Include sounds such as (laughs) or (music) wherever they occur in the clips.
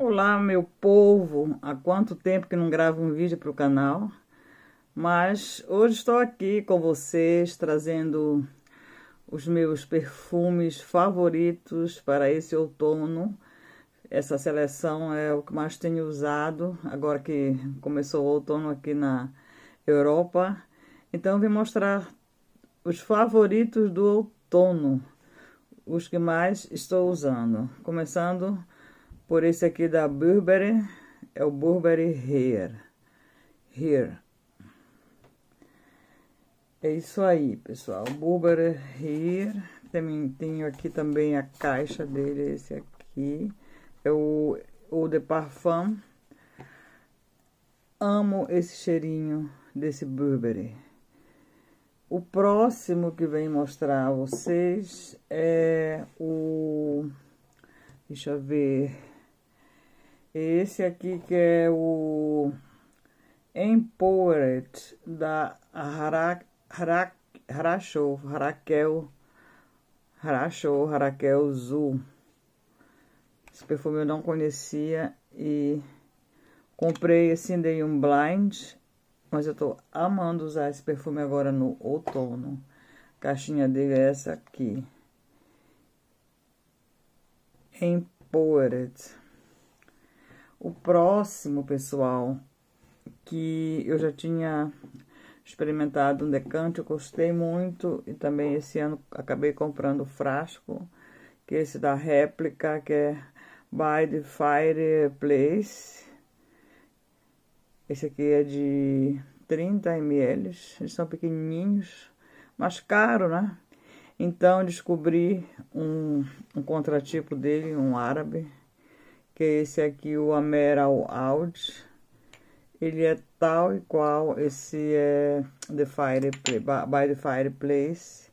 Olá, meu povo! Há quanto tempo que não gravo um vídeo para o canal? Mas hoje estou aqui com vocês trazendo os meus perfumes favoritos para esse outono. Essa seleção é o que mais tenho usado agora que começou o outono aqui na Europa. Então, vim mostrar os favoritos do outono, os que mais estou usando. Começando por esse aqui da Burberry, é o Burberry Hair. Hair. É isso aí, pessoal. Burberry Hair. Também tenho aqui também a caixa dele, esse aqui. É o o de Parfum. Amo esse cheirinho desse Burberry. O próximo que vem mostrar a vocês é o... Deixa eu ver esse aqui que é o Empowered, da Harak Harak Harasho, Harakel, Harasho, Harakel Zu. Esse perfume eu não conhecia e comprei assim Day um Blind, mas eu tô amando usar esse perfume agora no outono. A caixinha dele é essa aqui. Empowered. O próximo, pessoal, que eu já tinha experimentado um decante, eu gostei muito e também esse ano acabei comprando o frasco, que é esse da réplica, que é By the Fireplace. Esse aqui é de 30 ml, eles são pequenininhos, mas caro, né? Então descobri um, um contratipo dele, um árabe, que é esse aqui, o Ameral Audi. Ele é tal e qual esse é The fire by The Fireplace.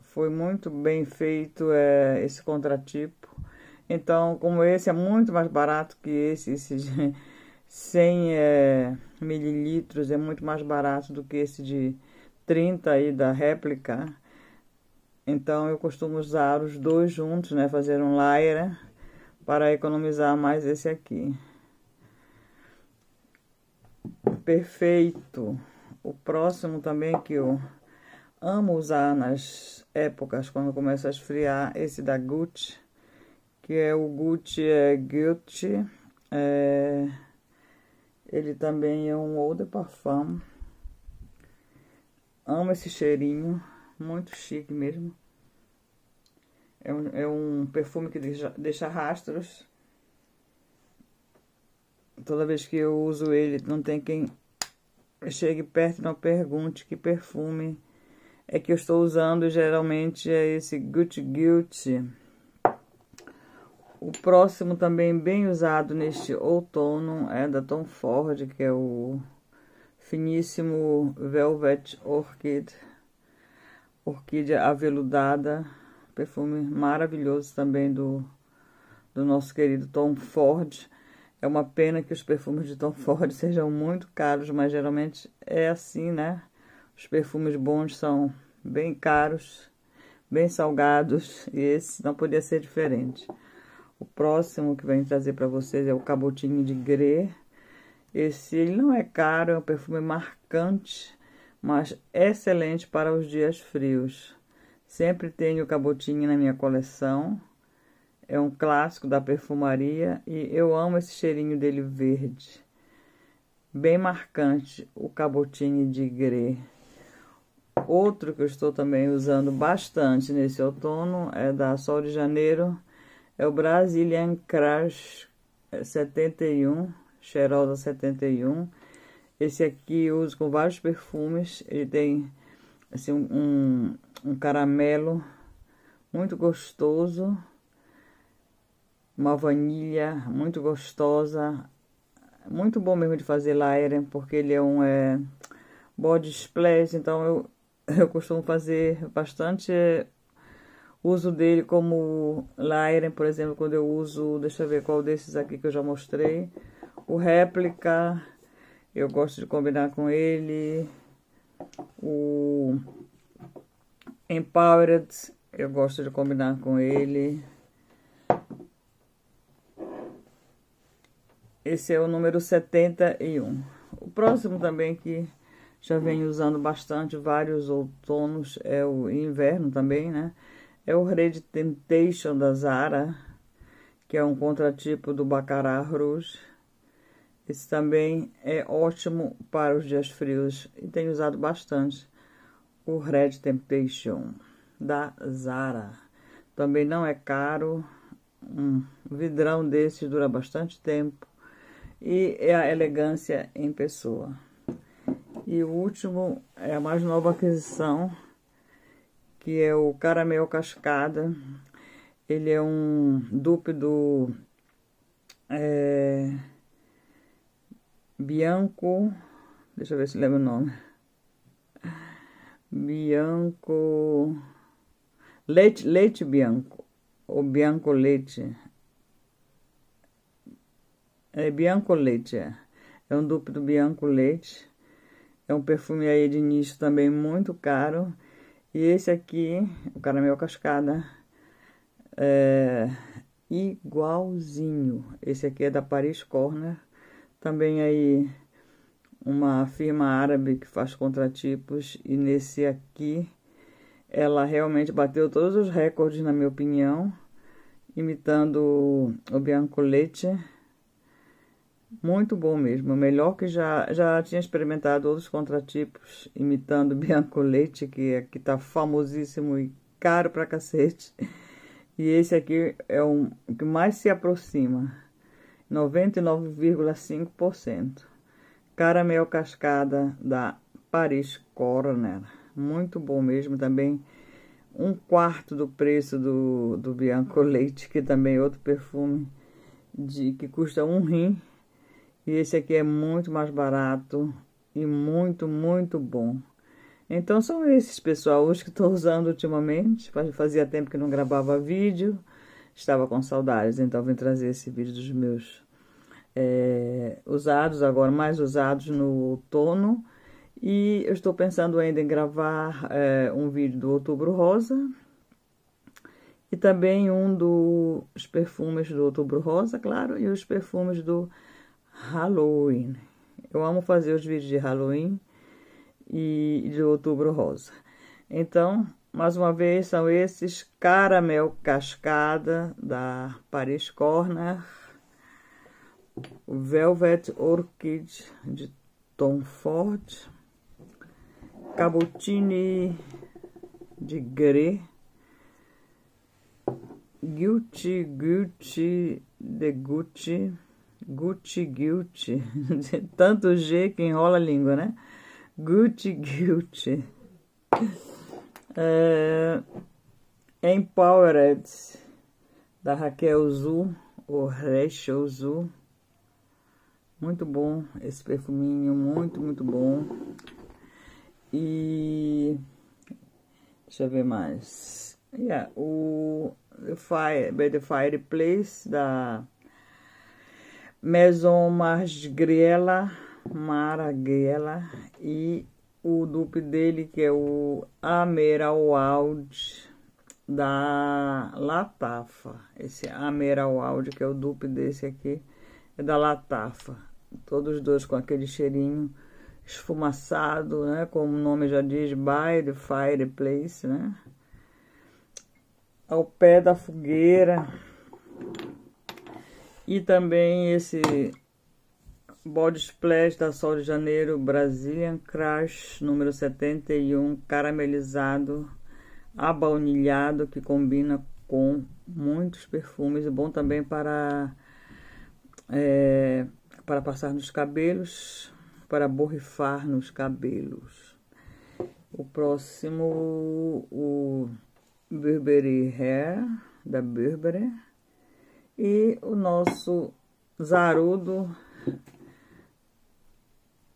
Foi muito bem feito é, esse contratipo. Então, como esse é muito mais barato que esse, esse de 100 (laughs) é, mililitros é muito mais barato do que esse de 30 aí da réplica. Então, eu costumo usar os dois juntos, né? Fazer um layer né, para economizar mais esse aqui. Perfeito. O próximo também que eu amo usar nas épocas quando começa a esfriar, esse da Gucci, que é o Gucci é Gucci. É, ele também é um Eau de Parfum. Amo esse cheirinho, muito chique mesmo. É um, é um perfume que deixa, deixa rastros. Toda vez que eu uso ele, não tem quem chegue perto e não pergunte que perfume é que eu estou usando. Geralmente é esse Gucci Guilty. O próximo também bem usado neste outono é da Tom Ford, que é o finíssimo Velvet Orchid, orquídea aveludada perfume maravilhoso também do, do nosso querido Tom Ford. É uma pena que os perfumes de Tom (laughs) Ford sejam muito caros, mas geralmente é assim, né? Os perfumes bons são bem caros, bem salgados, e esse não podia ser diferente. O próximo que vem trazer para vocês é o Cabotinho de Grê. Esse ele não é caro, é um perfume marcante, mas excelente para os dias frios. Sempre tenho o cabotinho na minha coleção. É um clássico da perfumaria e eu amo esse cheirinho dele verde. Bem marcante o Cabotinho de grê. Outro que eu estou também usando bastante nesse outono é da Sol de Janeiro, é o Brazilian Crush 71, Cheirosa 71. Esse aqui eu uso com vários perfumes, ele tem assim um, um caramelo muito gostoso, uma vanilha muito gostosa, muito bom mesmo de fazer Lyren, porque ele é um é, body splash, então eu, (laughs) eu costumo fazer bastante é, uso dele como Lyren, por exemplo, quando eu uso, deixa eu ver qual desses aqui que eu já mostrei, o réplica, eu gosto de combinar com ele, o Empowered, eu gosto de combinar com ele. Esse é o número 71. O próximo também que já venho usando bastante, vários outonos, é o inverno também, né? É o Red Temptation da Zara, que é um contratipo do Bacará Rouge. Esse também é ótimo para os dias frios e tenho usado bastante o Red Temptation da Zara. Também não é caro, um vidrão desse dura bastante tempo e é a elegância em pessoa. E o último é a mais nova aquisição, que é o Caramel Cascada. Ele é um dupe do é, Bianco, deixa eu ver se lembro o nome, Bianco. Leite, leite bianco. Ou bianco leite. É bianco leite, é. É um duplo do bianco leite. É um perfume aí de nicho também muito caro. E esse aqui, o caramelo cascada, é igualzinho. Esse aqui é da Paris Corner. Também aí uma firma árabe que faz contratipos e nesse aqui ela realmente bateu todos os recordes na minha opinião, imitando o Bianco Leite. Muito bom mesmo, melhor que já já tinha experimentado outros contratipos imitando o Bianco Leite, que aqui é, tá famosíssimo e caro pra cacete. E esse aqui é o um, que mais se aproxima, 99,5%. Caramel Cascada da Paris Corner. Muito bom mesmo também. Um quarto do preço do, do Bianco Leite, que também é outro perfume de que custa um rim. E esse aqui é muito mais barato e muito, muito bom. Então são esses, pessoal, os que estou usando ultimamente. Fazia tempo que não gravava vídeo, estava com saudades, então vim trazer esse vídeo dos meus é, usados agora, mais usados no outono. E eu estou pensando ainda em gravar é, um vídeo do Outubro Rosa e também um dos perfumes do Outubro Rosa, claro, e os perfumes do Halloween. Eu amo fazer os vídeos de Halloween e, e de Outubro Rosa. Então, mais uma vez, são esses Caramel Cascada da Paris Corner Velvet Orchid de Tom Ford, Cabotini de Grey, Guilty Guilty de Gucci, Gucci Guilty, (laughs) tanto G que enrola a língua, né? Gucci Guilty. É, Empowered, da Raquel Zu, ou Rachel Zu. Muito bom esse perfuminho, muito, muito bom. E deixa eu ver mais. Yeah, o The Fire, By The Fireplace da Maison Margiela, Maraguela e o dupe dele que é o audi da Latafa. Esse audi que é o dupe desse aqui é da Latafa. Todos dois com aquele cheirinho esfumaçado, né? Como o nome já diz, by the fireplace, né? Ao pé da fogueira. E também esse Body Splash da Sol de Janeiro Brazilian Crush número 71, caramelizado, abaunilhado, que combina com muitos perfumes. Bom também para é, para passar nos cabelos, para borrifar nos cabelos. O próximo, o Burberry Hair, da Burberry. E o nosso Zarudo,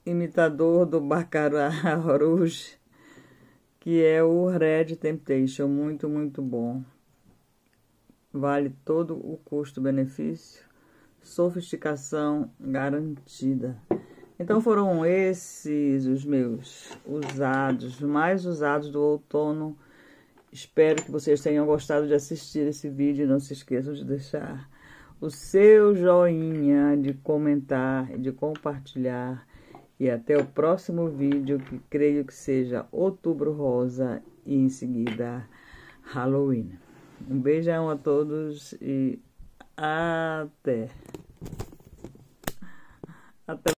imitador do Baccarat (laughs) Rouge, que é o Red Temptation, muito, muito bom. Vale todo o custo-benefício sofisticação garantida. Então foram esses os meus usados, mais usados do outono. Espero que vocês tenham gostado de assistir esse vídeo. Não se esqueçam de deixar o seu joinha, de comentar, de compartilhar. E até o próximo vídeo, que creio que seja Outubro Rosa e em seguida Halloween. Um beijão a todos e Ate. Ah, Ate. Ah,